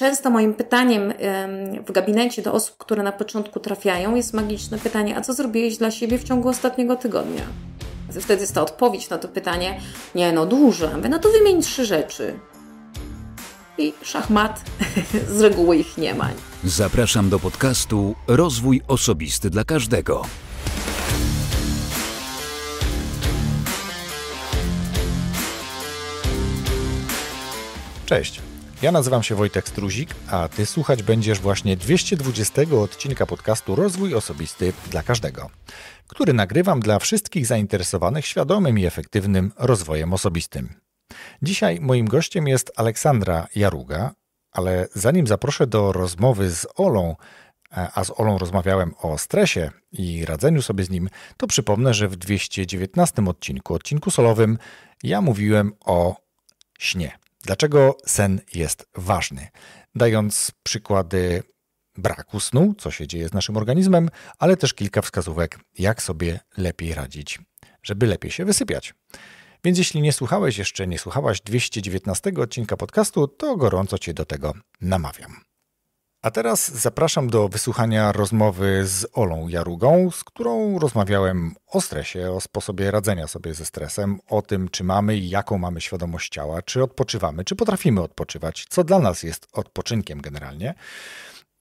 Często moim pytaniem w gabinecie do osób, które na początku trafiają, jest magiczne pytanie: A co zrobiłeś dla siebie w ciągu ostatniego tygodnia? Wtedy jest ta odpowiedź na to pytanie: Nie, no dużo. No to wymień trzy rzeczy. I szachmat, z reguły ich nie ma. Zapraszam do podcastu Rozwój Osobisty dla Każdego. Cześć. Ja nazywam się Wojtek Struzik, a ty słuchać będziesz właśnie 220 odcinka podcastu Rozwój Osobisty dla Każdego, który nagrywam dla wszystkich zainteresowanych świadomym i efektywnym rozwojem osobistym. Dzisiaj moim gościem jest Aleksandra Jaruga, ale zanim zaproszę do rozmowy z Olą, e, a z Olą rozmawiałem o stresie i radzeniu sobie z nim, to przypomnę, że w 219 odcinku, odcinku solowym, ja mówiłem o śnie. Dlaczego sen jest ważny? Dając przykłady braku snu, co się dzieje z naszym organizmem, ale też kilka wskazówek, jak sobie lepiej radzić, żeby lepiej się wysypiać. Więc jeśli nie słuchałeś jeszcze, nie słuchałaś 219 odcinka podcastu, to gorąco Cię do tego namawiam. A teraz zapraszam do wysłuchania rozmowy z Olą Jarugą, z którą rozmawiałem o stresie, o sposobie radzenia sobie ze stresem, o tym, czy mamy i jaką mamy świadomość ciała, czy odpoczywamy, czy potrafimy odpoczywać, co dla nas jest odpoczynkiem generalnie.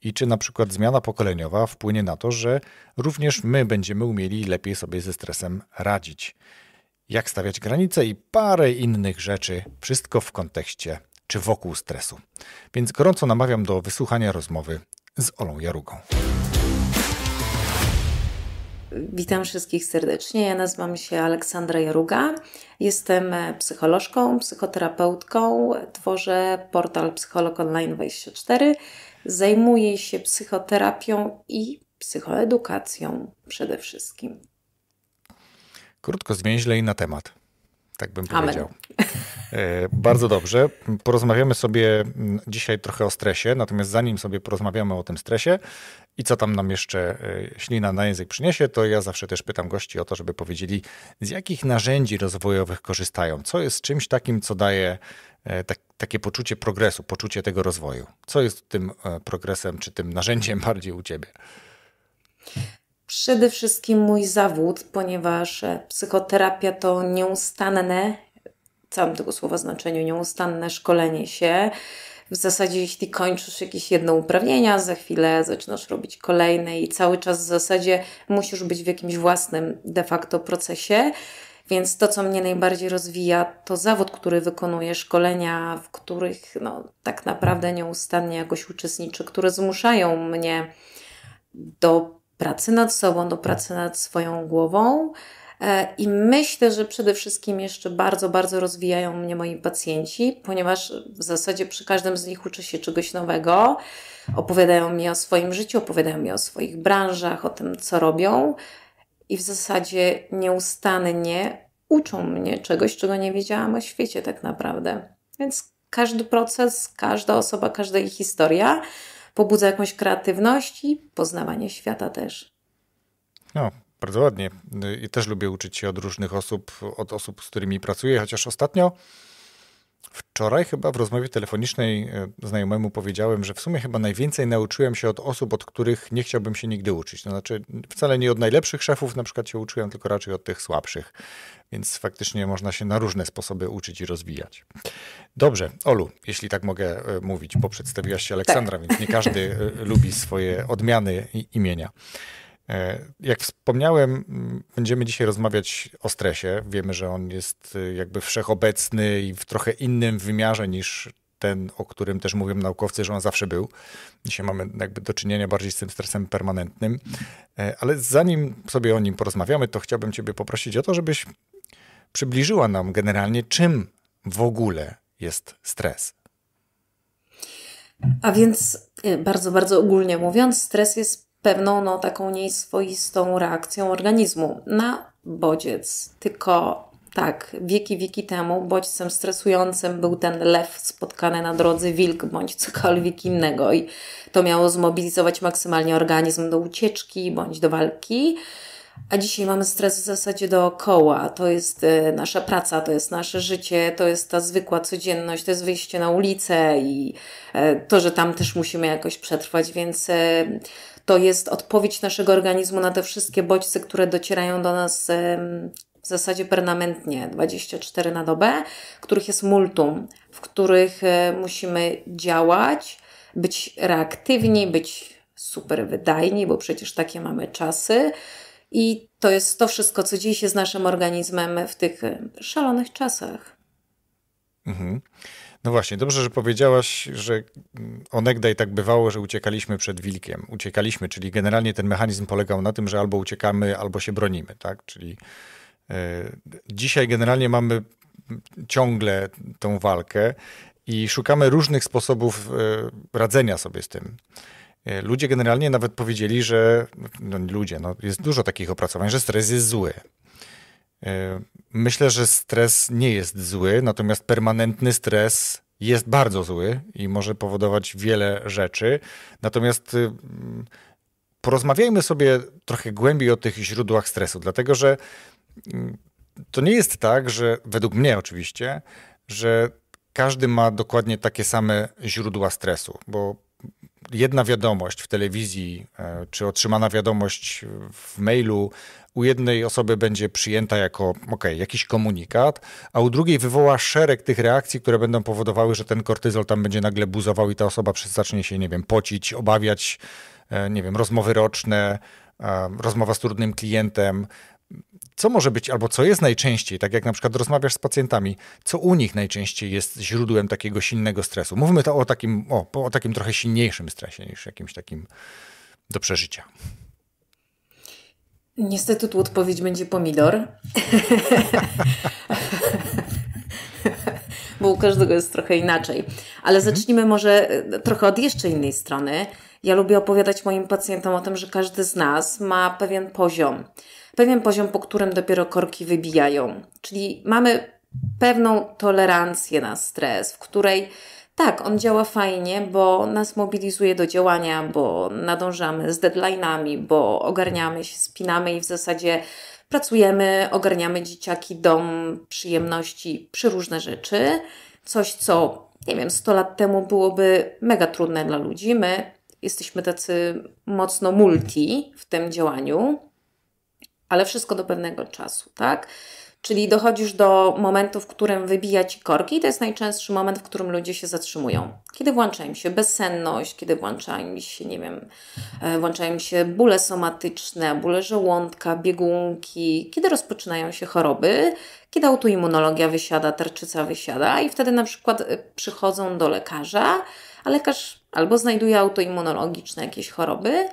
I czy na przykład zmiana pokoleniowa wpłynie na to, że również my będziemy umieli lepiej sobie ze stresem radzić. Jak stawiać granice i parę innych rzeczy, wszystko w kontekście czy wokół stresu. Więc gorąco namawiam do wysłuchania rozmowy z Olą Jarugą. Witam wszystkich serdecznie. Ja nazywam się Aleksandra Jaruga. Jestem psycholożką, psychoterapeutką. Tworzę portal Psycholog Online 24. Zajmuję się psychoterapią i psychoedukacją przede wszystkim. Krótko, zwięźle i na temat tak bym Amen. powiedział. E, bardzo dobrze. Porozmawiamy sobie mm, dzisiaj trochę o stresie, natomiast zanim sobie porozmawiamy o tym stresie i co tam nam jeszcze e, ślina na język przyniesie, to ja zawsze też pytam gości o to, żeby powiedzieli, z jakich narzędzi rozwojowych korzystają. Co jest czymś takim, co daje e, tak, takie poczucie progresu, poczucie tego rozwoju? Co jest tym progresem, czy tym narzędziem bardziej u ciebie? Przede wszystkim mój zawód, ponieważ e, psychoterapia to nieustanne, w całym tego słowa znaczeniu, nieustanne szkolenie się. W zasadzie, jeśli kończysz jakieś jedno uprawnienia, za chwilę zaczynasz robić kolejne i cały czas w zasadzie musisz być w jakimś własnym de facto procesie. Więc to, co mnie najbardziej rozwija, to zawód, który wykonuję, szkolenia, w których no, tak naprawdę nieustannie jakoś uczestniczy, które zmuszają mnie do pracy nad sobą, do pracy nad swoją głową. E, I myślę, że przede wszystkim jeszcze bardzo, bardzo rozwijają mnie moi pacjenci, ponieważ w zasadzie przy każdym z nich uczę się czegoś nowego. Opowiadają mi o swoim życiu, opowiadają mi o swoich branżach, o tym, co robią. I w zasadzie nieustannie uczą mnie czegoś, czego nie wiedziałam o świecie tak naprawdę. Więc każdy proces, każda osoba, każda ich historia pobudza jakąś kreatywność i poznawanie świata też. No, bardzo ładnie. I też lubię uczyć się od różnych osób, od osób, z którymi pracuję, chociaż ostatnio Wczoraj chyba w rozmowie telefonicznej e, znajomemu powiedziałem, że w sumie chyba najwięcej nauczyłem się od osób, od których nie chciałbym się nigdy uczyć. To znaczy wcale nie od najlepszych szefów na przykład się uczyłem, tylko raczej od tych słabszych. Więc faktycznie można się na różne sposoby uczyć i rozwijać. Dobrze, Olu, jeśli tak mogę e, mówić, bo przedstawiłaś się Aleksandra, tak. więc nie każdy e, lubi swoje odmiany imienia. E, jak wspomniałem, będziemy dzisiaj rozmawiać o stresie. Wiemy, że on jest e, jakby wszechobecny i w trochę innym wymiarze niż ten, o którym też mówią naukowcy, że on zawsze był. Dzisiaj mamy jakby do czynienia bardziej z tym stresem permanentnym. E, ale zanim sobie o nim porozmawiamy, to chciałbym Ciebie poprosić o to, żebyś przybliżyła nam generalnie, czym w ogóle jest stres. A więc bardzo, bardzo ogólnie mówiąc, stres jest pewną no, taką nieswoistą reakcją organizmu na bodziec. Tylko tak, wieki, wieki temu bodźcem stresującym był ten lew spotkany na drodze, wilk bądź cokolwiek innego, i to miało zmobilizować maksymalnie organizm do ucieczki bądź do walki. A dzisiaj mamy stres w zasadzie dookoła. To jest e, nasza praca, to jest nasze życie, to jest ta zwykła codzienność, to jest wyjście na ulicę i e, to, że tam też musimy jakoś przetrwać, więc e, to jest odpowiedź naszego organizmu na te wszystkie bodźce, które docierają do nas w zasadzie permanentnie 24 na dobę, których jest multum, w których e, musimy działać, być reaktywni, być super wydajni, bo przecież takie mamy czasy. I to jest to wszystko, co dzieje się z naszym organizmem w tych e, szalonych czasach. Mhm. No właśnie, dobrze, że powiedziałaś, że mm, onegdaj tak bywało, że uciekaliśmy przed wilkiem. Uciekaliśmy, czyli generalnie ten mechanizm polegał na tym, że albo uciekamy, albo się bronimy, tak? Czyli y, dzisiaj generalnie mamy ciągle tą walkę i szukamy różnych sposobów y, radzenia sobie z tym. E, ludzie generalnie nawet powiedzieli, że no ludzie, no jest dużo takich opracowań, że stres jest zły. E, myślę, że stres nie jest zły, natomiast permanentny stres jest bardzo zły i może powodować wiele rzeczy. Natomiast y, mm, porozmawiajmy sobie trochę głębiej o tych źródłach stresu, dlatego że mm, to nie jest tak, że według mnie oczywiście, że każdy ma dokładnie takie same źródła stresu, bo jedna wiadomość w telewizji, e, czy otrzymana wiadomość w mailu u jednej osoby będzie przyjęta jako ok, jakiś komunikat, a u drugiej wywoła szereg tych reakcji, które będą powodowały, że ten kortyzol tam będzie nagle buzował i ta osoba zacznie się, nie wiem, pocić, obawiać, e, nie wiem, rozmowy roczne, e, rozmowa z trudnym klientem co może być, albo co jest najczęściej, tak jak na przykład rozmawiasz z pacjentami, co u nich najczęściej jest źródłem takiego silnego stresu? Mówmy to o takim, o, o takim trochę silniejszym stresie niż jakimś takim do przeżycia. Niestety tu odpowiedź będzie pomidor. Bo u każdego jest trochę inaczej. Ale mhm. zacznijmy może e, trochę od jeszcze innej strony. Ja lubię opowiadać moim pacjentom o tym, że każdy z nas ma pewien poziom pewien poziom, po którym dopiero korki wybijają. Czyli mamy pewną tolerancję na stres, w której tak, on działa fajnie, bo nas mobilizuje do działania, bo nadążamy z deadline'ami, bo ogarniamy się, spinamy i w zasadzie pracujemy, ogarniamy dzieciaki, dom, przyjemności, przy różne rzeczy. Coś, co, nie wiem, 100 lat temu byłoby mega trudne dla ludzi. My jesteśmy tacy mocno multi w tym działaniu ale wszystko do pewnego czasu, tak? Czyli dochodzisz do momentu, w którym wybija ci korki, i to jest najczęstszy moment, w którym ludzie się zatrzymują. Kiedy włącza im się bezsenność, kiedy włącza im się, nie wiem, e, włącza im się bóle somatyczne, bóle żołądka, biegunki, kiedy rozpoczynają się choroby, kiedy autoimmunologia wysiada, tarczyca wysiada, i wtedy na przykład e, przychodzą do lekarza, a lekarz albo znajduje autoimmunologiczne jakieś choroby,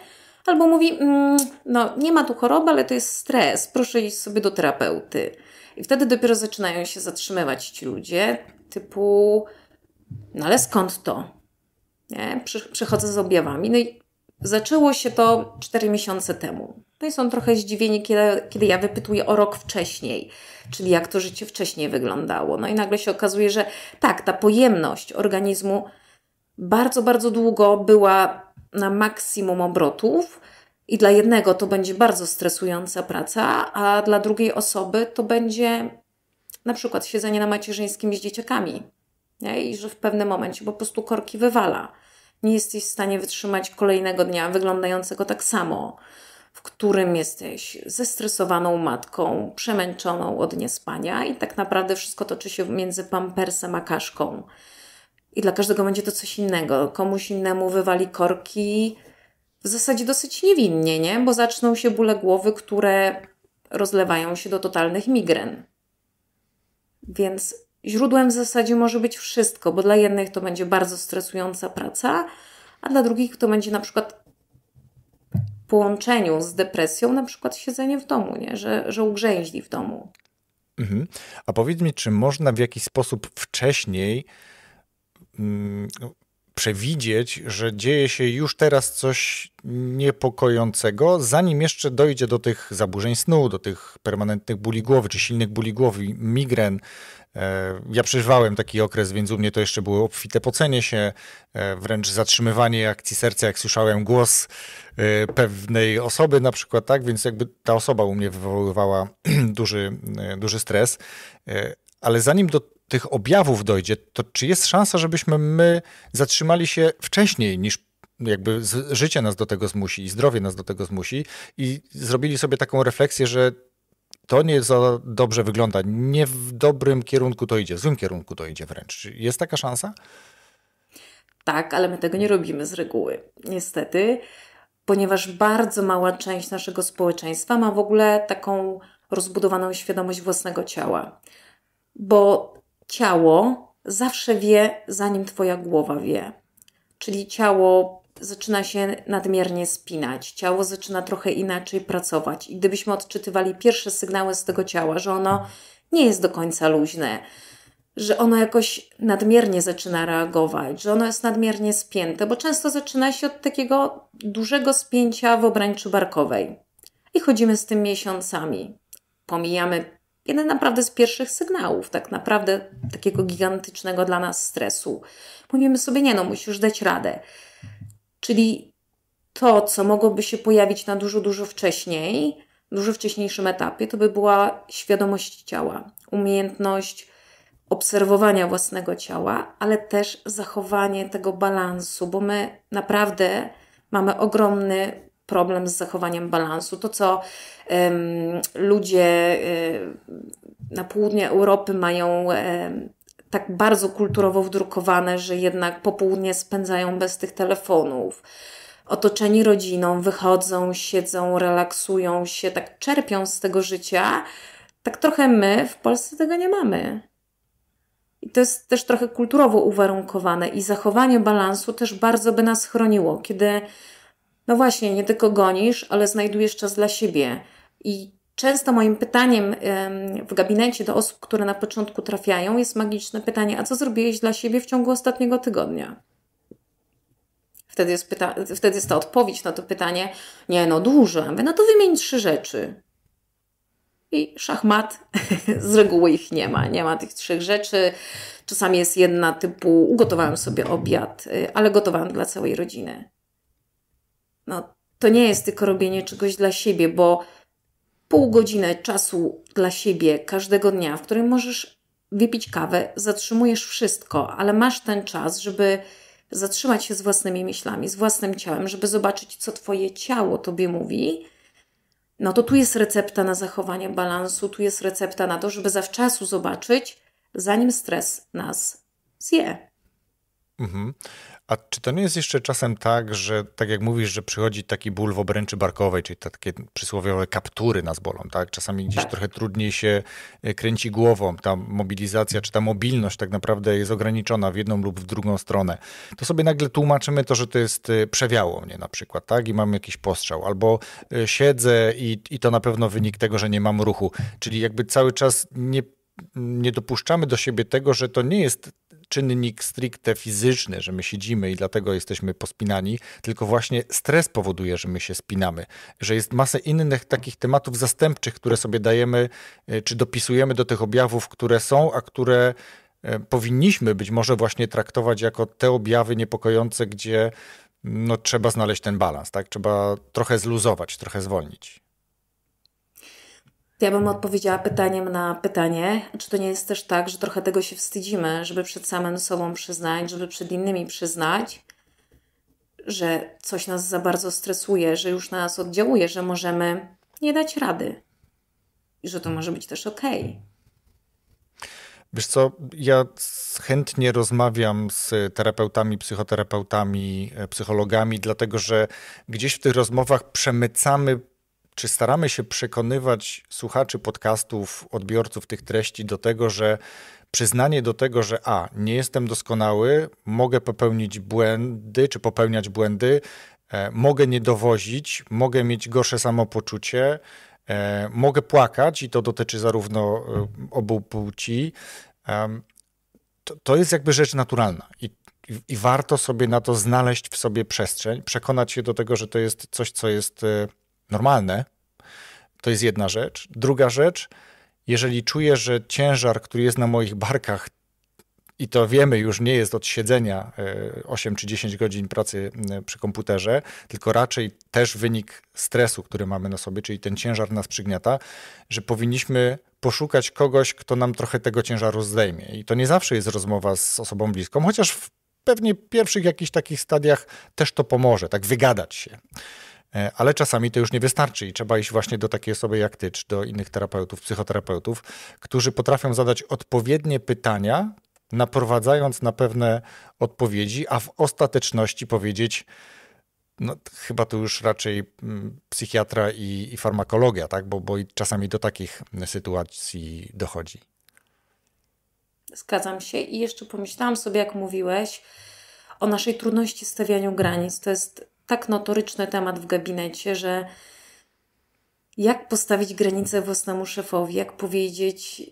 albo mówi, mm, no nie ma tu choroby, ale to jest stres, proszę iść sobie do terapeuty. I wtedy dopiero zaczynają się zatrzymywać ci ludzie, typu, no ale skąd to? Nie? Przy, przychodzę z objawami. No i zaczęło się to 4 miesiące temu. No i są trochę zdziwieni, kiedy, kiedy ja wypytuję o rok wcześniej, czyli jak to życie wcześniej wyglądało. No i nagle się okazuje, że tak, ta pojemność organizmu bardzo, bardzo długo była na maksimum obrotów. I dla jednego to będzie bardzo stresująca praca, a dla drugiej osoby to będzie na przykład siedzenie na macierzyńskim z dzieciakami. Nie? I że w pewnym momencie po prostu korki wywala. Nie jesteś w stanie wytrzymać kolejnego dnia wyglądającego tak samo, w którym jesteś zestresowaną matką, przemęczoną od niespania i tak naprawdę wszystko toczy się między pampersem a kaszką i dla każdego będzie to coś innego. Komuś innemu wywali korki w zasadzie dosyć niewinnie, nie? Bo zaczną się bóle głowy, które rozlewają się do totalnych migren. Więc źródłem w zasadzie może być wszystko, bo dla jednych to będzie bardzo stresująca praca, a dla drugich to będzie na przykład w połączeniu z depresją, na przykład siedzenie w domu, nie? Że, że ugrzęźli w domu. Mhm. A powiedz mi, czy można w jakiś sposób wcześniej Mm, no, przewidzieć, że dzieje się już teraz coś niepokojącego, zanim jeszcze dojdzie do tych zaburzeń snu, do tych permanentnych bóli głowy, czy silnych bóli głowy, migren. E, ja przeżywałem taki okres, więc u mnie to jeszcze było obfite pocenie się, e, wręcz zatrzymywanie akcji serca, jak słyszałem głos e, pewnej osoby na przykład, tak? Więc jakby ta osoba u mnie wywoływała duży, duży stres. Ale zanim do tych objawów dojdzie, to czy jest szansa, żebyśmy my zatrzymali się wcześniej niż jakby życie nas do tego zmusi i zdrowie nas do tego zmusi i zrobili sobie taką refleksję, że to nie za dobrze wygląda, nie w dobrym kierunku to idzie, w złym kierunku to idzie wręcz. Jest taka szansa? Tak, ale my tego nie robimy z reguły, niestety, ponieważ bardzo mała część naszego społeczeństwa ma w ogóle taką rozbudowaną świadomość własnego ciała. Bo ciało zawsze wie, zanim Twoja głowa wie. Czyli ciało zaczyna się nadmiernie spinać, ciało zaczyna trochę inaczej pracować. I gdybyśmy odczytywali pierwsze sygnały z tego ciała, że ono nie jest do końca luźne, że ono jakoś nadmiernie zaczyna reagować, że ono jest nadmiernie spięte, bo często zaczyna się od takiego dużego spięcia w obręczy barkowej. I chodzimy z tym miesiącami. Pomijamy jeden naprawdę z pierwszych sygnałów, tak naprawdę takiego gigantycznego dla nas stresu. Mówimy sobie, nie no, musisz dać radę. Czyli to, co mogłoby się pojawić na dużo, dużo wcześniej, dużo wcześniejszym etapie, to by była świadomość ciała, umiejętność obserwowania własnego ciała, ale też zachowanie tego balansu, bo my naprawdę mamy ogromny problem z zachowaniem balansu. To, co ym, ludzie. Yy, na południe Europy mają e, tak bardzo kulturowo wdrukowane, że jednak popołudnie spędzają bez tych telefonów. Otoczeni rodziną, wychodzą, siedzą, relaksują się, tak czerpią z tego życia. Tak trochę my w Polsce tego nie mamy. I to jest też trochę kulturowo uwarunkowane i zachowanie balansu też bardzo by nas chroniło, kiedy no właśnie, nie tylko gonisz, ale znajdujesz czas dla siebie. I Często moim pytaniem w gabinecie do osób, które na początku trafiają, jest magiczne pytanie: A co zrobiłeś dla siebie w ciągu ostatniego tygodnia? Wtedy jest, pyta- wtedy jest ta odpowiedź na to pytanie: Nie, no dużo. no to wymień trzy rzeczy. I szachmat, z reguły ich nie ma. Nie ma tych trzech rzeczy. Czasami jest jedna typu: Ugotowałem sobie obiad, y, ale gotowałem dla całej rodziny. No, to nie jest tylko robienie czegoś dla siebie, bo pół godziny czasu dla siebie każdego dnia, w którym możesz wypić kawę, zatrzymujesz wszystko, ale masz ten czas, żeby zatrzymać się z własnymi myślami, z własnym ciałem, żeby zobaczyć, co Twoje ciało Tobie mówi, no to tu jest recepta na zachowanie balansu, tu jest recepta na to, żeby zawczasu zobaczyć, zanim stres nas zje. Mhm. A czy to nie jest jeszcze czasem tak, że tak jak mówisz, że przychodzi taki ból w obręczy barkowej, czyli te takie przysłowiowe kaptury nas bolą, tak? Czasami gdzieś tak. trochę trudniej się e, kręci głową, ta mobilizacja czy ta mobilność tak naprawdę jest ograniczona w jedną lub w drugą stronę. To sobie nagle tłumaczymy to, że to jest e, przewiało mnie na przykład, tak? I mam jakiś postrzał. Albo e, siedzę i, i to na pewno wynik tego, że nie mam ruchu. Czyli jakby cały czas nie nie dopuszczamy do siebie tego, że to nie jest czynnik stricte fizyczny, że my siedzimy i dlatego jesteśmy pospinani, tylko właśnie stres powoduje, że my się spinamy, że jest masę innych takich tematów zastępczych, które sobie dajemy, e, czy dopisujemy do tych objawów, które są, a które e, powinniśmy być może właśnie traktować jako te objawy niepokojące, gdzie no, trzeba znaleźć ten balans, tak? trzeba trochę zluzować, trochę zwolnić to ja bym odpowiedziała pytaniem na pytanie, czy to nie jest też tak, że trochę tego się wstydzimy, żeby przed samym sobą przyznać, żeby przed innymi przyznać, że coś nas za bardzo stresuje, że już na nas oddziałuje, że możemy nie dać rady i że to może być też okej. Okay. Wiesz co, ja chętnie rozmawiam z terapeutami, psychoterapeutami, e, psychologami, dlatego że gdzieś w tych rozmowach przemycamy czy staramy się przekonywać słuchaczy podcastów, odbiorców tych treści do tego, że przyznanie do tego, że a, nie jestem doskonały, mogę popełnić błędy, czy popełniać błędy, e, mogę nie dowozić, mogę mieć gorsze samopoczucie, e, mogę płakać i to dotyczy zarówno e, obu płci. To, to, jest jakby rzecz naturalna I, i, i warto sobie na to znaleźć w sobie przestrzeń, przekonać się do tego, że to jest coś, co jest e, normalne. To jest jedna rzecz. Druga rzecz, jeżeli czuję, że ciężar, który jest na moich barkach, i to wiemy już nie jest od siedzenia 8 e, czy 10 godzin pracy e, przy komputerze, tylko raczej też wynik stresu, który mamy na sobie, czyli ten ciężar nas przygniata, że powinniśmy poszukać kogoś, kto nam trochę tego ciężaru zdejmie. I to nie zawsze jest rozmowa z osobą bliską, chociaż w pewnie pierwszych jakichś takich stadiach też to pomoże, tak wygadać się. E, ale czasami to już nie wystarczy i trzeba iść właśnie do takiej osoby jak ty, czy do innych terapeutów, psychoterapeutów, którzy potrafią zadać odpowiednie pytania, naprowadzając na pewne odpowiedzi, a w ostateczności powiedzieć, no, chyba to już raczej mm, psychiatra i, i farmakologia, tak? bo, bo czasami do takich sytuacji dochodzi. Zgadzam się i jeszcze pomyślałam sobie, jak mówiłeś, o naszej trudności stawianiu granic. To jest tak notoryczny temat w gabinecie, że jak postawić granicę własnemu szefowi, jak powiedzieć,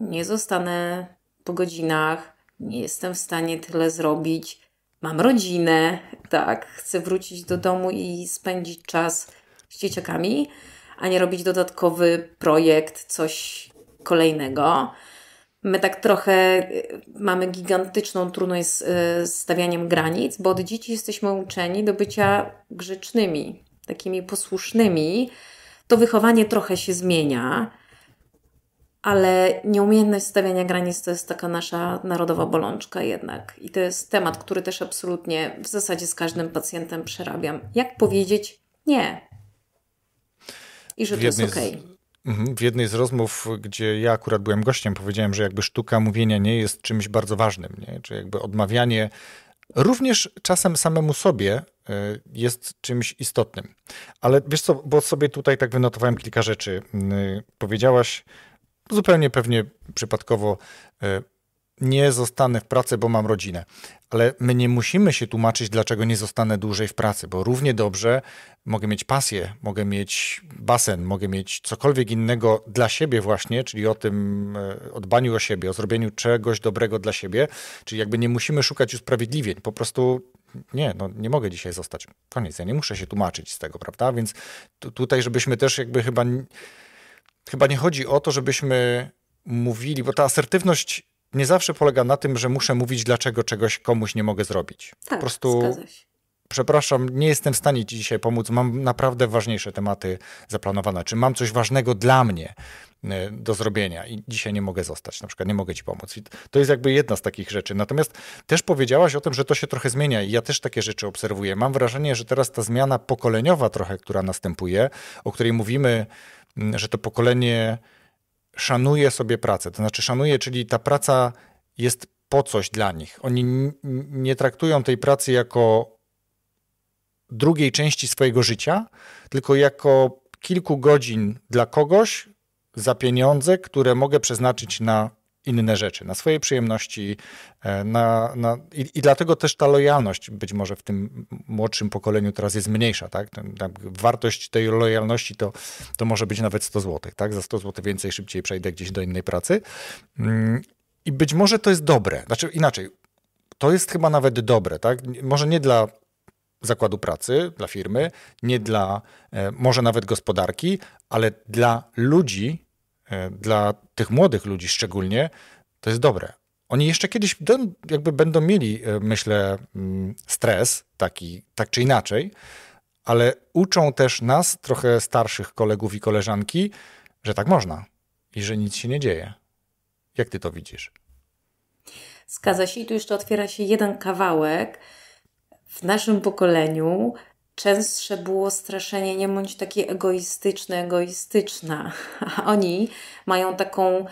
nie zostanę po godzinach, nie jestem w stanie tyle zrobić, mam rodzinę, tak, chcę wrócić do domu i spędzić czas z dzieciakami, a nie robić dodatkowy projekt, coś kolejnego. My tak trochę y, mamy gigantyczną trudność y, z, stawianiem granic, bo od dzieci jesteśmy uczeni do bycia grzecznymi, takimi posłusznymi. To wychowanie trochę się zmienia, ale nieumiejętność stawiania granic to jest taka nasza narodowa bolączka jednak. I to jest temat, który też absolutnie w zasadzie z każdym pacjentem przerabiam. Jak powiedzieć nie? I że to jest okej. Okay Mhm, w jednej z rozmów, gdzie ja akurat byłem gościem, powiedziałem, że jakby sztuka mówienia nie jest czymś bardzo ważnym, nie? czy jakby odmawianie również czasem samemu sobie e, jest czymś istotnym. Ale wiesz co, bo sobie tutaj tak wynotowałem kilka rzeczy. Mm, y, powiedziałaś zupełnie pewnie przypadkowo, e, nie zostanę w pracy, bo mam rodzinę. Ale my nie musimy się tłumaczyć, dlaczego nie zostanę dłużej w pracy, bo równie dobrze mogę mieć pasję, mogę mieć basen, mogę mieć cokolwiek innego dla siebie właśnie, czyli o tym, e, o dbaniu o siebie, o zrobieniu czegoś dobrego dla siebie. Czyli jakby nie musimy szukać usprawiedliwień, po prostu nie, no nie mogę dzisiaj zostać. Koniec, ja nie muszę się tłumaczyć z tego, prawda? Więc tutaj, żebyśmy też jakby chyba... Chyba nie chodzi o to, żebyśmy mówili, bo ta asertywność nie zawsze polega na tym, że muszę mówić, dlaczego czegoś komuś nie mogę zrobić. Tak, po prostu przepraszam, nie jestem w stanie ci dzisiaj pomóc, mam naprawdę ważniejsze tematy zaplanowane, czy mam coś ważnego dla mnie e, do zrobienia i dzisiaj nie mogę zostać, na przykład nie mogę ci pomóc. I to jest jakby jedna z takich rzeczy. Natomiast też powiedziałaś o tym, że to się trochę zmienia i ja też takie rzeczy obserwuję. Mam wrażenie, że teraz ta zmiana pokoleniowa trochę, która następuje, o której mówimy, że to pokolenie szanuje sobie pracę. To znaczy szanuje, czyli ta praca jest po coś dla nich. Oni nie traktują tej pracy jako drugiej części swojego życia, tylko jako kilku godzin dla kogoś za pieniądze, które mogę przeznaczyć na inne rzeczy, na swoje przyjemności. E, na, na i, i, dlatego też ta lojalność być może w tym młodszym pokoleniu teraz jest mniejsza. Tak? Wartość tej lojalności to, to może być nawet 100 zł. Tak? Za 100 zł więcej szybciej przejdę gdzieś do innej pracy. Mm, I być może to jest dobre. Znaczy inaczej, to jest chyba nawet dobre. Tak? Może nie dla zakładu pracy, dla firmy, nie dla e, może nawet gospodarki, ale dla ludzi, E, dla tych młodych ludzi szczególnie, to jest dobre. Oni jeszcze kiedyś jakby będą mieli, e, myślę, mm, stres taki, tak czy inaczej, ale uczą też nas, trochę starszych kolegów i koleżanki, że tak można i że nic się nie dzieje. Jak ty to widzisz? Zgadza się i tu jeszcze otwiera się jeden kawałek. W naszym pokoleniu częstsze było straszenie nie bądź taki egoistyczny, egoistyczna. A oni mają taką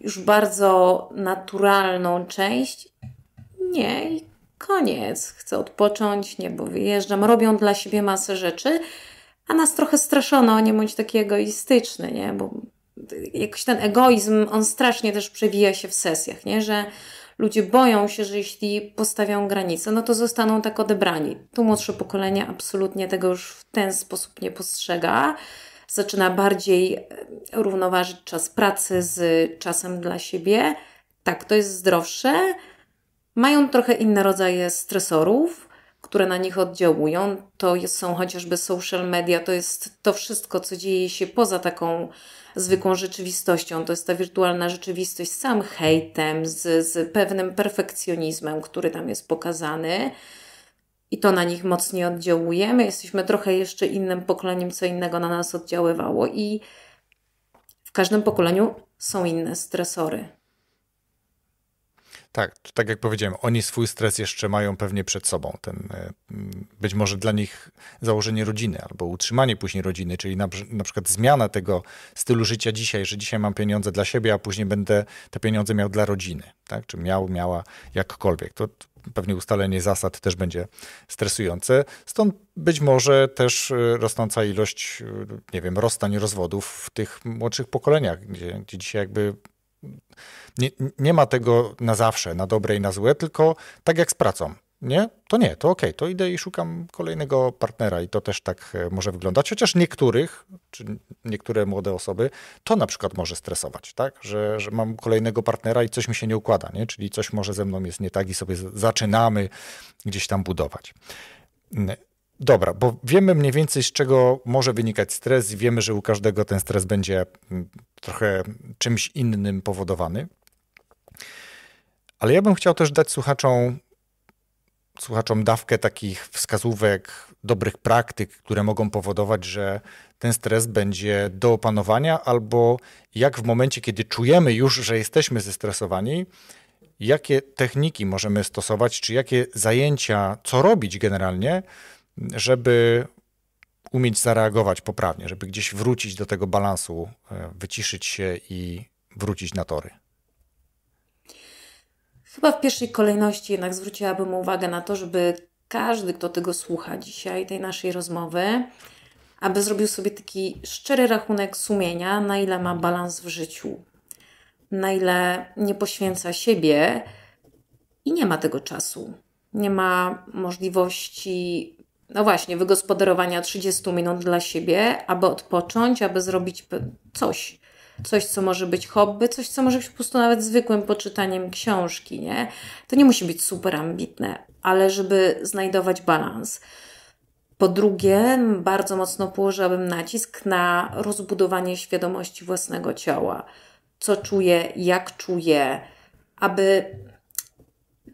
już bardzo naturalną część. Nie, i koniec. Chcę odpocząć, nie, bo wyjeżdżam. Robią dla siebie masę rzeczy, a nas trochę straszono, nie bądź taki egoistyczny, nie, bo jakoś ten egoizm, on strasznie też przewija się w sesjach, nie, że Ludzie boją się, że jeśli postawią granice, no to zostaną tak odebrani. Tu młodsze pokolenie absolutnie tego już w ten sposób nie postrzega. Zaczyna bardziej e, równoważyć czas pracy z czasem dla siebie. Tak, to jest zdrowsze. Mają trochę inne rodzaje stresorów które na nich oddziałują. To są chociażby social media, to jest to wszystko, co dzieje się poza taką zwykłą rzeczywistością. To jest ta wirtualna rzeczywistość z samym hejtem, z, z pewnym perfekcjonizmem, który tam jest pokazany. I to na nich mocniej oddziałuje. My jesteśmy trochę jeszcze innym pokoleniem, co innego na nas oddziaływało. I w każdym pokoleniu są inne stresory. Tak, tak jak powiedziałem, oni swój stres jeszcze mają pewnie przed sobą. Ten, e, być może dla nich założenie rodziny albo utrzymanie później rodziny, czyli na, na przykład zmiana tego stylu życia dzisiaj, że dzisiaj mam pieniądze dla siebie, a później będę te pieniądze miał dla rodziny, tak? czy miał, miała jakkolwiek. To pewnie ustalenie zasad też będzie stresujące. Stąd być może też e, rosnąca ilość, e, nie wiem, rozstań, rozwodów w tych młodszych pokoleniach, gdzie, gdzie dzisiaj jakby nie, nie ma tego na zawsze, na dobre i na złe, tylko tak jak z pracą. Nie? To nie, to okej, okay, to idę i szukam kolejnego partnera i to też tak e, może wyglądać, chociaż niektórych, czy niektóre młode osoby, to na przykład może stresować, tak? Że, że mam kolejnego partnera i coś mi się nie układa, nie? Czyli coś może ze mną jest nie tak i sobie zaczynamy gdzieś tam budować. Dobra, bo wiemy mniej więcej z czego może wynikać stres i wiemy, że u każdego ten stres będzie mm, trochę czymś innym powodowany. Ale ja bym chciał też dać słuchaczom, słuchaczom dawkę takich wskazówek, dobrych praktyk, które mogą powodować, że ten stres będzie do opanowania, albo jak w momencie, kiedy czujemy już, że jesteśmy zestresowani, jakie techniki możemy stosować, czy jakie zajęcia, co robić generalnie, żeby umieć zareagować poprawnie, żeby gdzieś wrócić do tego balansu, e, wyciszyć się i wrócić na tory? Chyba w pierwszej kolejności jednak zwróciłabym uwagę na to, żeby każdy, kto tego słucha dzisiaj, tej naszej rozmowy, aby zrobił sobie taki szczery rachunek sumienia, na ile ma balans w życiu, na ile nie poświęca siebie i nie ma tego czasu, nie ma możliwości no właśnie, wygospodarowania 30 minut dla siebie, aby odpocząć, aby zrobić coś. Coś, co może być hobby, coś, co może być po prostu nawet zwykłym poczytaniem książki, nie? To nie musi być super ambitne, ale żeby znajdować balans. Po drugie, bardzo mocno położyłabym nacisk na rozbudowanie świadomości własnego ciała. Co czuję, jak czuję, aby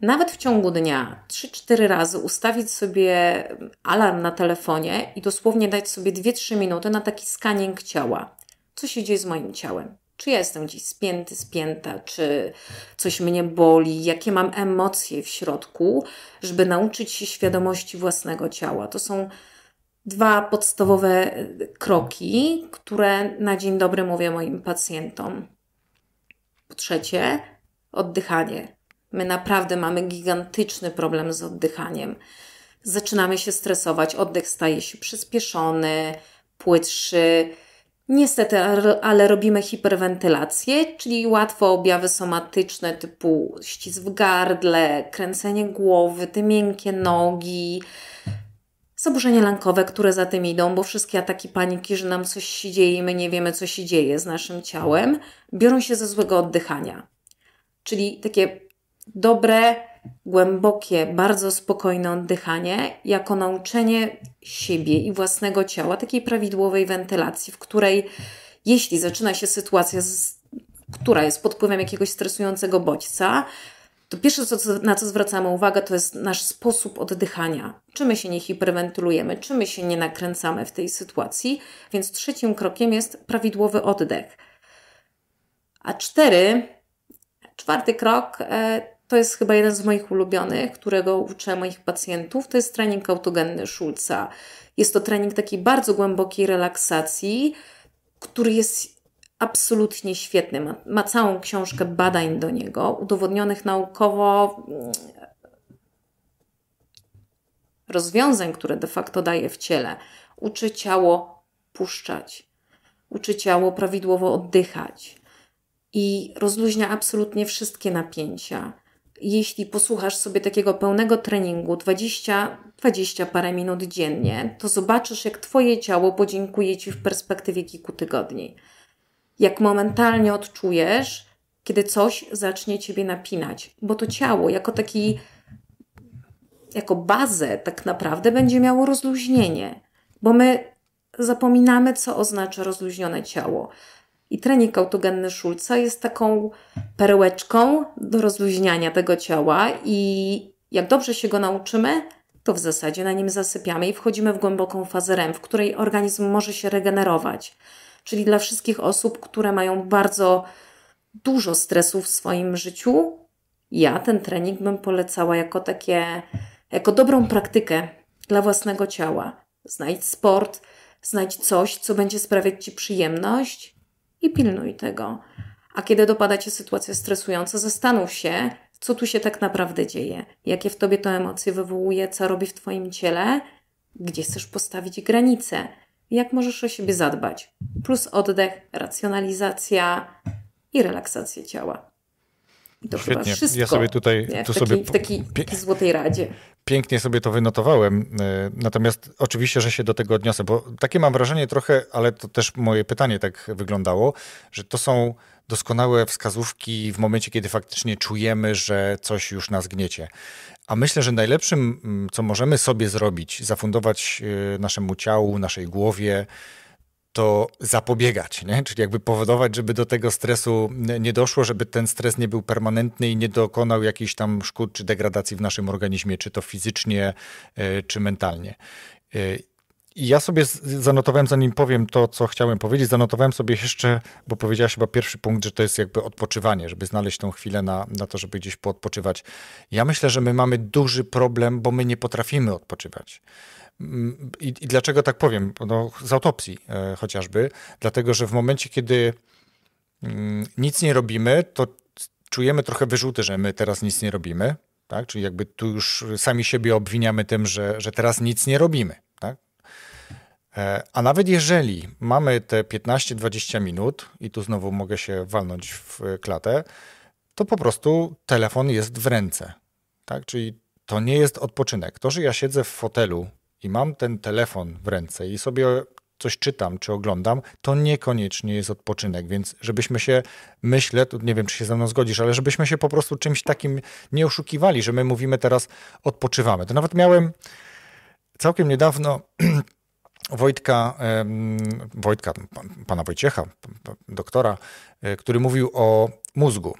nawet w ciągu dnia 3-4 razy ustawić sobie alarm na telefonie i dosłownie dać sobie 2-3 minuty na taki skaning ciała. Co się dzieje z moim ciałem? Czy ja jestem gdzieś spięty, spięta, czy coś mnie boli, jakie mam emocje w środku, żeby nauczyć się świadomości własnego ciała. To są dwa podstawowe y, kroki, które na dzień dobry mówię moim pacjentom. Po trzecie, oddychanie My naprawdę mamy gigantyczny problem z oddychaniem. Zaczynamy się stresować, oddech staje się przyspieszony, płytszy. Niestety, ale robimy hiperwentylację, czyli łatwo objawy somatyczne typu ścisk w gardle, kręcenie głowy, te miękkie nogi, zaburzenia lankowe, które za tym idą, bo wszystkie ataki paniki, że nam coś się dzieje i my nie wiemy, co się dzieje z naszym ciałem, biorą się ze złego oddychania. Czyli takie dobre, głębokie, bardzo spokojne oddychanie jako nauczenie siebie i własnego ciała takiej prawidłowej wentylacji, w której jeśli zaczyna się sytuacja, która jest pod wpływem jakiegoś stresującego bodźca, to pierwsze, co, na co zwracamy uwagę, to jest nasz sposób oddychania. Czy my się nie hiperwentylujemy, czy my się nie nakręcamy w tej sytuacji. Więc trzecim krokiem jest prawidłowy oddech. A cztery, czwarty krok e, to jest chyba jeden z moich ulubionych, którego uczę moich pacjentów. To jest trening autogenny Schulza. Jest to trening takiej bardzo głębokiej relaksacji, który jest absolutnie świetny. Ma, ma całą książkę badań do niego, udowodnionych naukowo mm, rozwiązań, które de facto daje w ciele. Uczy ciało puszczać, uczy ciało prawidłowo oddychać i rozluźnia absolutnie wszystkie napięcia jeśli posłuchasz sobie takiego pełnego treningu 20, 20 parę minut dziennie, to zobaczysz, jak Twoje ciało podziękuje Ci w perspektywie kilku tygodni. Jak momentalnie odczujesz, kiedy coś zacznie Ciebie napinać, bo to ciało jako taki, jako bazę tak naprawdę będzie miało rozluźnienie, bo my zapominamy, co oznacza rozluźnione ciało. I trening autogenny szulca jest taką perełeczką do rozluźniania tego ciała i jak dobrze się go nauczymy, to w zasadzie na nim zasypiamy i wchodzimy w głęboką fazę REM, w której organizm może się regenerować. Czyli dla wszystkich osób, które mają bardzo dużo stresu w swoim życiu, ja ten trening bym polecała jako takie, jako dobrą praktykę dla własnego ciała. Znajdź sport, znajdź coś, co będzie sprawiać Ci przyjemność i pilnuj tego. A kiedy dopada cię sytuacja stresująca, zastanów się, co tu się tak naprawdę dzieje, jakie w tobie to emocje wywołuje, co robi w twoim ciele, gdzie chcesz postawić granice, jak możesz o siebie zadbać. Plus oddech, racjonalizacja i relaksacja ciała. To Świetnie. Wszystko, ja sobie tutaj nie? to w, sobie, w takiej złotej radzie. Pięknie sobie to wynotowałem. E, natomiast oczywiście, że się do tego odniosę, bo takie mam wrażenie trochę, ale to też moje pytanie tak wyglądało, że to są doskonałe wskazówki w momencie, kiedy faktycznie czujemy, że coś już nas gniecie. A myślę, że najlepszym, mm, co możemy sobie zrobić, zafundować e, naszemu ciału, naszej głowie, to zapobiegać, nie? czyli jakby powodować, żeby do tego stresu nie doszło, żeby ten stres nie był permanentny i nie dokonał jakichś tam szkód czy degradacji w naszym organizmie, czy to fizycznie, e, czy mentalnie. E, I ja sobie zanotowałem, zanim powiem to, co chciałem powiedzieć, zanotowałem sobie jeszcze, bo powiedziałaś chyba pierwszy punkt, że to jest jakby odpoczywanie, żeby znaleźć tą chwilę na, na to, żeby gdzieś poodpoczywać. Ja myślę, że my mamy duży problem, bo my nie potrafimy odpoczywać. I, I, dlaczego tak powiem? No, z autopsji e, chociażby. Dlatego, że w momencie, kiedy mm, nic nie robimy, to czujemy trochę wyrzuty, że my teraz nic nie robimy. Tak? Czyli jakby tu już sami siebie obwiniamy tym, że, że teraz nic nie robimy. Tak? E, a nawet jeżeli mamy te 15-20 minut, i tu znowu mogę się walnąć w klatę, to po prostu telefon jest w ręce. Tak? Czyli to nie jest odpoczynek. To, że ja siedzę w fotelu i mam ten telefon w ręce i sobie coś czytam czy oglądam, to niekoniecznie jest odpoczynek, więc żebyśmy się, myślę, tu nie wiem, czy się ze mną zgodzisz, ale żebyśmy się po prostu czymś takim nie oszukiwali, że my mówimy teraz odpoczywamy. To nawet miałem całkiem niedawno Wojtka, Wojtka pana Wojciecha, doktora, e, który mówił o mózgu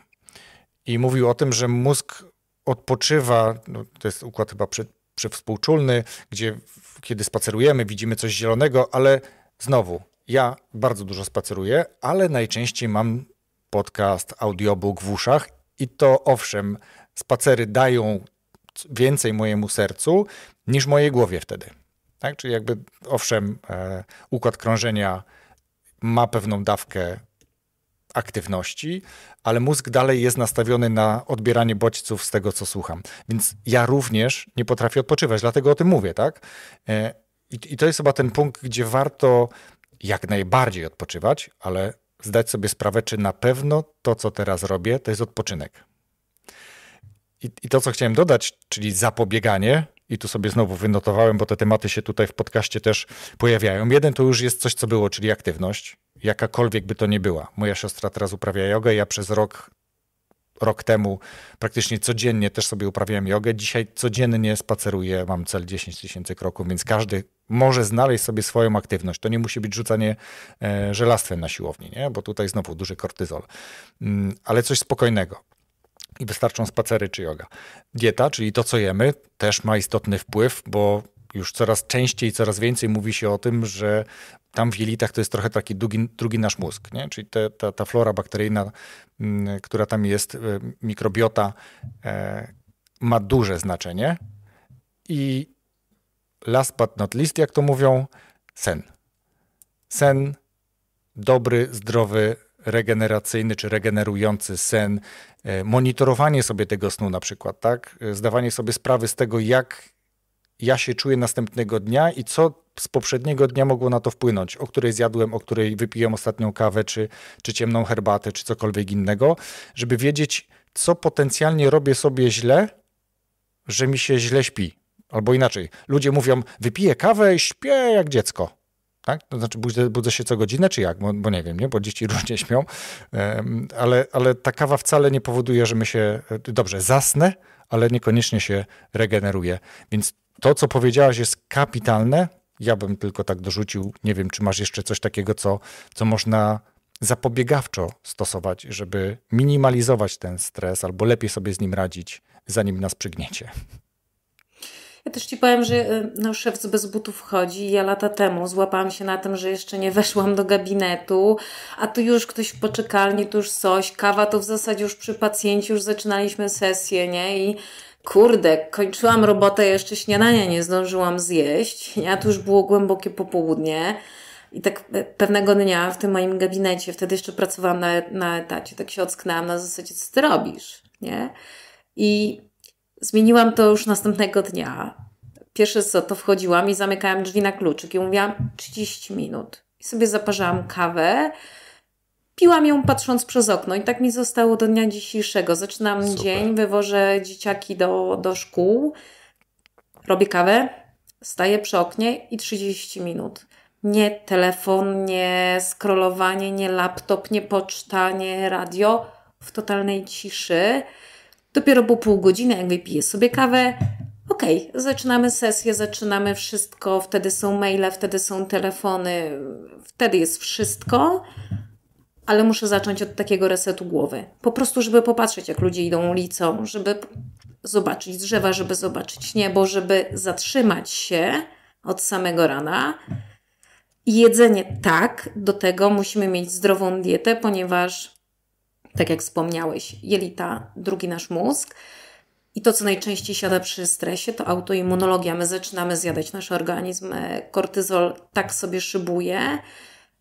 i mówił o tym, że mózg odpoczywa, no, to jest układ chyba przed współczulny, gdzie kiedy spacerujemy, widzimy coś zielonego, ale znowu, ja bardzo dużo spaceruję, ale najczęściej mam podcast, audiobook w uszach i to owszem, spacery dają więcej mojemu sercu niż mojej głowie wtedy. Tak? Czyli jakby owszem, e, układ krążenia ma pewną dawkę aktywności, ale mózg dalej jest nastawiony na odbieranie bodźców z tego, co słucham. Więc ja również nie potrafię odpoczywać, dlatego o tym mówię, tak? E, I, to jest chyba ten punkt, gdzie warto jak najbardziej odpoczywać, ale zdać sobie sprawę, czy na pewno to, co teraz robię, to jest odpoczynek. I, i to, co chciałem dodać, czyli zapobieganie, i tu sobie znowu wynotowałem, bo te tematy się tutaj w podcaście też pojawiają. Jeden to już jest coś, co było, czyli aktywność jakakolwiek by to nie była. Moja siostra teraz uprawia jogę, ja przez rok, rok temu praktycznie codziennie też sobie uprawiałem jogę. Dzisiaj codziennie spaceruję, mam cel 10 tysięcy kroków, więc każdy może znaleźć sobie swoją aktywność. To nie musi być rzucanie e, żelastwem na siłowni, nie? bo tutaj znowu duży kortyzol. Mm, ale coś spokojnego i wystarczą spacery czy yoga. Dieta, czyli to, co jemy, też ma istotny wpływ, bo już coraz częściej, coraz więcej mówi się o tym, że tam w jelitach to jest trochę taki drugi, drugi nasz mózg, nie? czyli te, ta, ta flora bakteryjna, mm, która tam jest, y, mikrobiota, e, ma duże znaczenie. I last but not least, jak to mówią, sen. Sen, dobry, zdrowy, regeneracyjny czy regenerujący sen, e, monitorowanie sobie tego snu na przykład, tak? E, zdawanie sobie sprawy z tego, jak ja się czuję następnego dnia i co z poprzedniego dnia mogło na to wpłynąć, o której zjadłem, o której wypiłem ostatnią kawę, czy, czy ciemną herbatę, czy cokolwiek innego, żeby wiedzieć, co potencjalnie robię sobie źle, że mi się źle śpi. Albo inaczej, ludzie mówią, wypiję kawę i śpię jak dziecko. Tak? To znaczy budzę, budzę się co godzinę, czy jak? Bo, bo, nie wiem, nie? bo dzieci różnie śpią. Um, ale, ale ta kawa wcale nie powoduje, że my się, e, dobrze, zasnę, ale niekoniecznie się regeneruje. Więc to, co powiedziałaś, jest kapitalne. Ja bym tylko tak dorzucił. Nie wiem, czy masz jeszcze coś takiego, co, co można zapobiegawczo stosować, żeby minimalizować ten stres albo lepiej sobie z nim radzić, zanim nas przygniecie. Ja też Ci powiem, że y, no, szewc bez butów chodzi. Ja lata temu złapałam się na tym, że jeszcze nie weszłam do gabinetu, a tu już ktoś w poczekalni, tu już coś, kawa to w zasadzie już przy pacjencie, już zaczynaliśmy sesję, nie? I Kurde, kończyłam robotę, jeszcze śniadania nie zdążyłam zjeść, ja tu już było głębokie popołudnie. I tak e, pewnego dnia w tym moim gabinecie, wtedy jeszcze pracowałam na, na etacie, tak się ocknęłam na zasadzie, co ty robisz, nie? I zmieniłam to już następnego dnia. Pierwsze co, to wchodziłam i zamykałam drzwi na kluczyk i mówiłam 30 minut. I sobie zaparzałam kawę, Piłam ją patrząc przez okno i tak mi zostało do dnia dzisiejszego. Zaczynam Super. dzień, wywożę dzieciaki do, do szkół, robię kawę, staję przy oknie i 30 minut. Nie telefon, nie scrollowanie, nie laptop, nie poczta, nie radio. W totalnej ciszy. Dopiero po pół godziny, jak wypiję sobie kawę, okej, okay, zaczynamy sesję, zaczynamy wszystko, wtedy są maile, wtedy są telefony, wtedy jest wszystko ale muszę zacząć od takiego resetu głowy. Po prostu, żeby popatrzeć, jak ludzie idą ulicą, żeby zobaczyć drzewa, żeby zobaczyć niebo, żeby zatrzymać się od samego rana. Jedzenie tak, do tego musimy mieć zdrową dietę, ponieważ, tak jak wspomniałeś, jelita, drugi nasz mózg. I to, co najczęściej siada przy stresie, to autoimmunologia. My zaczynamy zjadać nasz organizm, e, kortyzol tak sobie szybuje,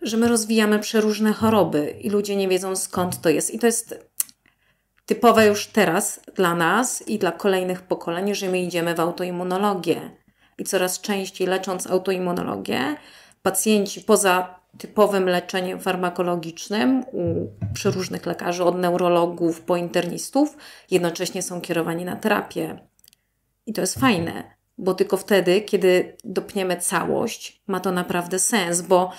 że my rozwijamy przeróżne choroby i ludzie nie wiedzą skąd to jest. I to jest typowe już teraz dla nas i dla kolejnych pokoleń, że my idziemy w autoimmunologię. I coraz częściej lecząc autoimmunologię, pacjenci poza typowym leczeniem farmakologicznym u przeróżnych lekarzy, od neurologów po internistów, jednocześnie są kierowani na terapię. I to jest fajne, bo tylko wtedy, kiedy dopniemy całość, ma to naprawdę sens, bo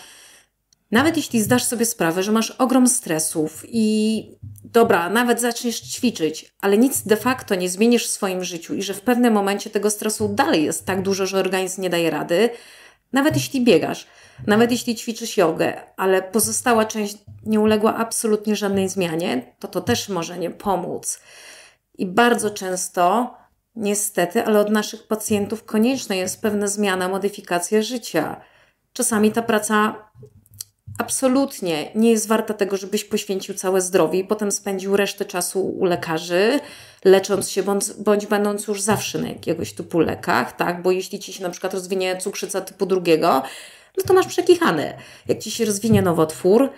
nawet jeśli zdasz sobie sprawę, że masz ogrom stresów i dobra, nawet zaczniesz ćwiczyć, ale nic de facto nie zmienisz w swoim życiu i że w pewnym momencie tego stresu dalej jest tak dużo, że organizm nie daje rady, nawet jeśli biegasz, nawet jeśli ćwiczysz jogę, ale pozostała część nie uległa absolutnie żadnej zmianie, to to też może nie pomóc. I bardzo często, niestety, ale od naszych pacjentów konieczna jest pewna zmiana, modyfikacja życia. Czasami ta praca absolutnie nie jest warta tego, żebyś poświęcił całe zdrowie i potem spędził resztę czasu u lekarzy, lecząc się bądź, bądź będąc już zawsze na jakiegoś typu lekach, tak? Bo jeśli ci się na przykład rozwinie cukrzyca typu drugiego, no to masz przekichane. Jak ci się rozwinie nowotwór,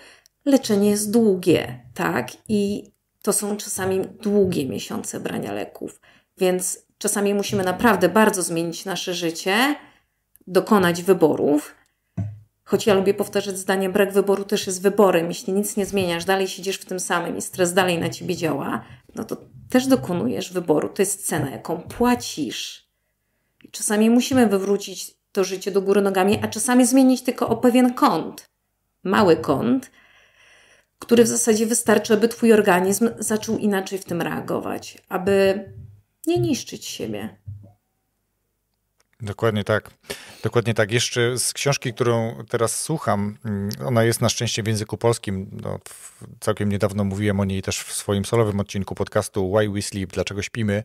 leczenie jest długie, tak? I to są czasami długie miesiące brania leków. Więc czasami musimy naprawdę bardzo zmienić nasze życie, dokonać wyborów, Choć ja lubię powtarzać zdanie, brak wyboru też jest wyborem. Jeśli nic nie zmieniasz, dalej siedzisz w tym samym i stres dalej na ciebie działa, no to też dokonujesz wyboru. To jest cena, jaką płacisz. I czasami musimy wywrócić to życie do góry nogami, a czasami zmienić tylko o pewien kąt. Mały kąt, który w zasadzie wystarczy, aby twój organizm zaczął inaczej w tym reagować, aby nie niszczyć siebie. Dokładnie tak. Dokładnie tak. Jeszcze z książki, którą teraz słucham, mm, ona jest na szczęście w języku polskim. No, całkiem niedawno mówiłem o niej też w swoim solowym odcinku podcastu Why We Sleep, dlaczego śpimy.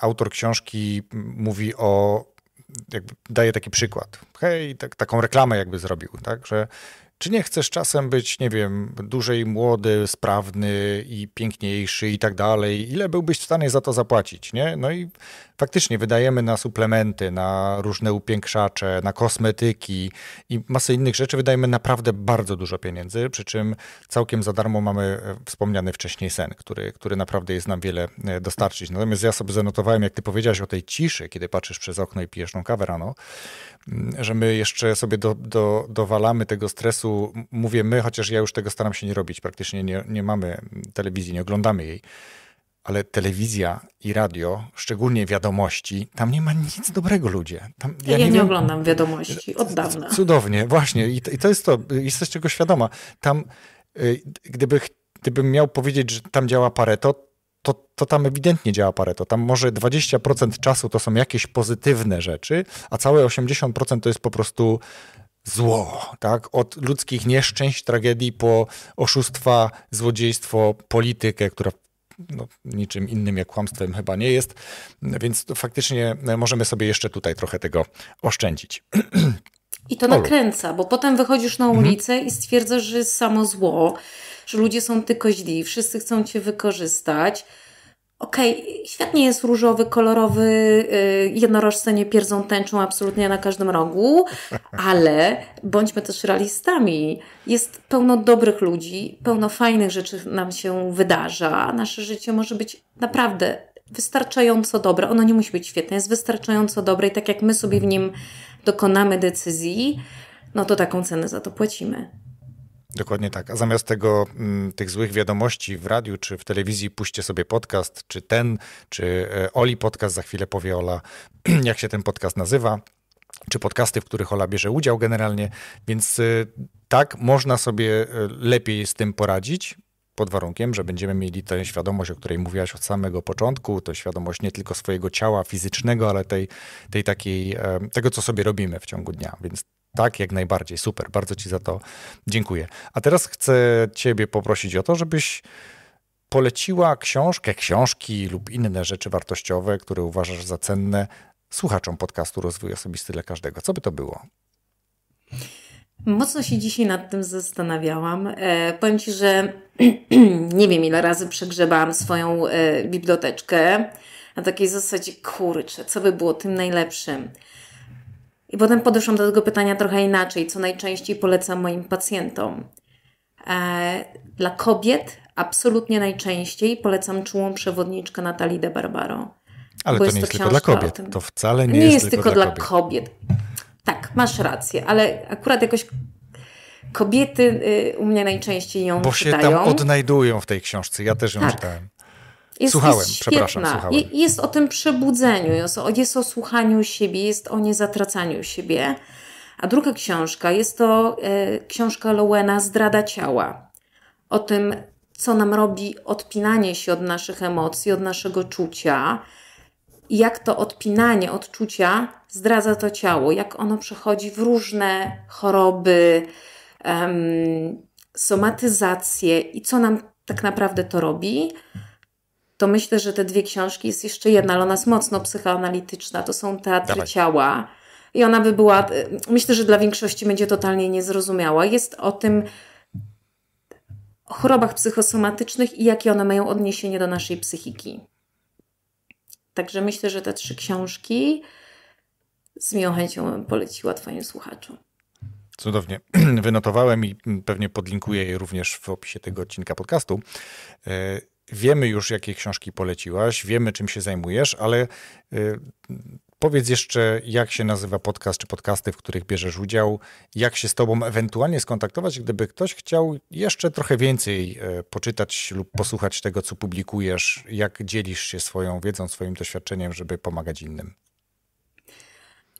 Autor książki mówi o, daje taki przykład. Hej, tak, taką reklamę jakby zrobił, tak, że czy nie chcesz czasem być, nie wiem, dłużej młody, sprawny i piękniejszy i tak dalej? Ile byłbyś w stanie za to zapłacić, nie? No i faktycznie wydajemy na suplementy, na różne upiększacze, na kosmetyki i masę innych rzeczy, wydajemy naprawdę bardzo dużo pieniędzy, przy czym całkiem za darmo mamy e, wspomniany wcześniej sen, który, który naprawdę jest nam wiele e, dostarczyć. Natomiast ja sobie zanotowałem, jak ty powiedziałeś o tej ciszy, kiedy patrzysz przez okno i pijesz tą kawę rano, mm, że my jeszcze sobie do, do, dowalamy tego stresu. Mówię my, chociaż ja już tego staram się nie robić. Praktycznie nie, nie mamy mm, telewizji, nie oglądamy jej ale telewizja i radio, szczególnie wiadomości, tam nie ma nic dobrego ludzie. Tam, ja, ja nie, nie wiem, oglądam wiadomości od dawna. Cudownie, właśnie. I to, I to, jest to, jesteś tego świadoma. Tam, y, gdyby, gdybym miał powiedzieć, że tam działa Pareto, to, to tam ewidentnie działa Pareto. Tam może 20% czasu to są jakieś pozytywne rzeczy, a całe 80% to jest po prostu zło, tak? Od ludzkich nieszczęść, tragedii po oszustwa, złodziejstwo, politykę, która no, niczym innym jak kłamstwem chyba nie jest, więc faktycznie e, możemy sobie jeszcze tutaj trochę tego oszczędzić. I to nakręca, bo potem wychodzisz na mhm. ulicę mhm. i stwierdzasz, że jest samo zło, że ludzie są tylko źli, wszyscy chcą cię wykorzystać okej, okay, świat nie jest różowy, kolorowy, y, jednorożce nie pierdzą tęczą absolutnie na każdym rogu, ale bądźmy też realistami. Jest pełno dobrych ludzi, pełno fajnych rzeczy nam się wydarza. Nasze życie może być naprawdę wystarczająco dobre. Ono nie musi być świetne, jest wystarczająco dobre i tak jak my sobie w nim dokonamy decyzji, no to taką cenę za to płacimy. Dokładnie tak. A zamiast tego, mm, tych złych wiadomości w radiu czy w telewizji, puśćcie sobie podcast, czy ten, czy e, Oli podcast, za chwilę powie Ola, jak się ten podcast nazywa czy podcasty, w których Ola bierze udział generalnie, więc y, tak, można sobie e, lepiej z tym poradzić. Pod warunkiem, że będziemy mieli tę świadomość, o której mówiłaś od samego początku, to świadomość nie tylko swojego ciała fizycznego, ale tej, tej takiej, e, tego, co sobie robimy w ciągu dnia. Więc tak, jak najbardziej. Super, bardzo Ci za to dziękuję. A teraz chcę Ciebie poprosić o to, żebyś poleciła książkę, książki lub inne rzeczy wartościowe, które uważasz za cenne słuchaczom podcastu Rozwój Osobisty dla Każdego. Co by to było? Mocno się dzisiaj nad tym zastanawiałam. E, powiem Ci, że nie wiem ile razy przegrzebałam swoją e, biblioteczkę na takiej zasadzie, kurczę, co by było tym najlepszym. I potem podeszłam do tego pytania trochę inaczej, co najczęściej polecam moim pacjentom. E, dla kobiet absolutnie najczęściej polecam czułą przewodniczkę Natalii de Barbaro. Ale to nie jest, to tylko dla kobiet. To wcale nie, nie jest, jest tylko, tylko dla kobiet. kobiet. Tak, masz rację, ale akurat jakoś kobiety y, u mnie najczęściej ją Bo czytają. Bo się tam odnajdują w tej książce, ja też ją tak. czytałem. Jest, słuchałem, jest świetna. przepraszam, słuchałem. Jest o tym przebudzeniu, jest o, jest o słuchaniu siebie, jest o niezatracaniu siebie. A druga książka jest to e, książka Lowena Zdrada ciała. O tym, co nam robi odpinanie się od naszych emocji, od naszego czucia. Jak to odpinanie od czucia zdradza to ciało, jak ono przechodzi w różne choroby, em, somatyzacje i co nam tak naprawdę to robi to myślę, że te dwie książki jest jeszcze jedna, ale ona jest mocno psychoanalityczna. To są teatry Dawaj. ciała. I ona by była, y, myślę, że dla większości będzie totalnie niezrozumiała. Jest o tym, o chorobach psychosomatycznych i jakie one mają odniesienie do naszej psychiki. Także myślę, że te trzy książki z miłą chęcią bym poleciła Twoim słuchaczom. Cudownie. Wynotowałem i pewnie podlinkuję je również w opisie tego odcinka podcastu. E, Wiemy już, jakie książki poleciłaś, wiemy, czym się zajmujesz, ale y, powiedz jeszcze, jak się nazywa podcast czy podcasty, w których bierzesz udział, jak się z Tobą ewentualnie skontaktować, gdyby ktoś chciał jeszcze trochę więcej y, poczytać lub posłuchać tego, co publikujesz, jak dzielisz się swoją wiedzą, swoim doświadczeniem, żeby pomagać innym.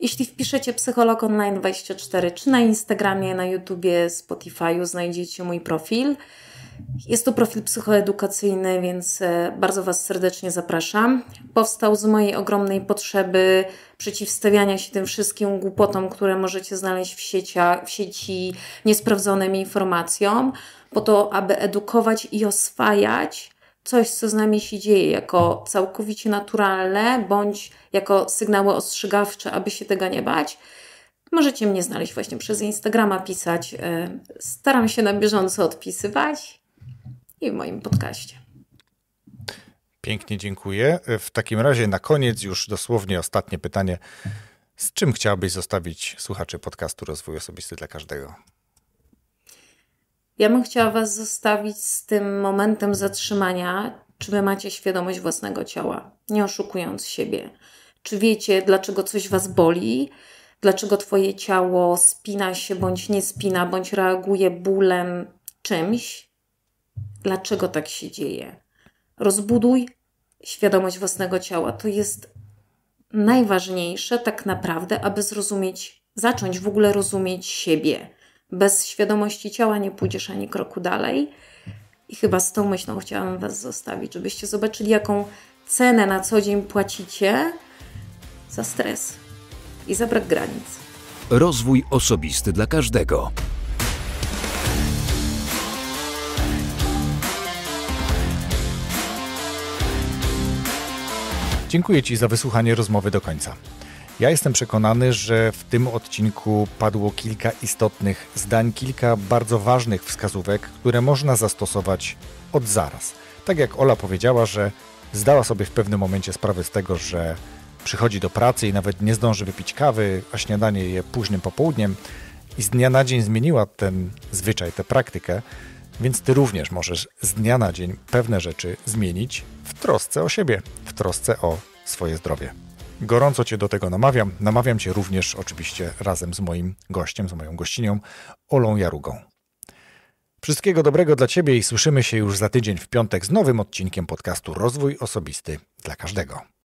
Jeśli wpiszecie Psycholog Online 24, czy na Instagramie, na YouTubie, Spotify'u, znajdziecie mój profil. Jest to profil psychoedukacyjny, więc e, bardzo Was serdecznie zapraszam. Powstał z mojej ogromnej potrzeby przeciwstawiania się tym wszystkim głupotom, które możecie znaleźć w, sieci, w sieci niesprawdzonym informacjom, po to, aby edukować i oswajać coś, co z nami się dzieje, jako całkowicie naturalne, bądź jako sygnały ostrzegawcze, aby się tego nie bać. Możecie mnie znaleźć właśnie przez Instagrama, pisać. E, staram się na bieżąco odpisywać i w moim podcaście. Pięknie dziękuję. W takim razie na koniec już dosłownie ostatnie pytanie. Z czym chciałabyś zostawić słuchaczy podcastu Rozwój Osobisty dla Każdego? Ja bym chciała Was zostawić z tym momentem zatrzymania, czy Wy macie świadomość własnego ciała, nie oszukując siebie. Czy wiecie, dlaczego coś Was boli, dlaczego Twoje ciało spina się bądź nie spina, bądź reaguje bólem czymś, Dlaczego tak się dzieje? Rozbuduj świadomość własnego ciała. To jest najważniejsze tak naprawdę, aby zrozumieć, zacząć w ogóle rozumieć siebie. Bez świadomości ciała nie pójdziesz ani kroku dalej. I chyba z tą myślą chciałam Was zostawić, żebyście zobaczyli, jaką cenę na co dzień płacicie za stres i za brak granic. Rozwój osobisty dla każdego. Dziękuję Ci za wysłuchanie rozmowy do końca. Ja jestem przekonany, że w tym odcinku padło kilka istotnych zdań, kilka bardzo ważnych wskazówek, które można zastosować od zaraz. Tak jak Ola powiedziała, że zdała sobie w pewnym momencie sprawę z tego, że przychodzi do pracy i nawet nie zdąży wypić kawy, a śniadanie je późnym popołudniem i z dnia na dzień zmieniła ten zwyczaj, tę praktykę. Więc ty również możesz z dnia na dzień pewne rzeczy zmienić w trosce o siebie, w trosce o swoje zdrowie. Gorąco cię do tego namawiam. Namawiam cię również oczywiście razem z moim gościem, z moją gościnią Olą Jarugą. Wszystkiego dobrego dla ciebie i słyszymy się już za tydzień w piątek z nowym odcinkiem podcastu Rozwój osobisty dla każdego.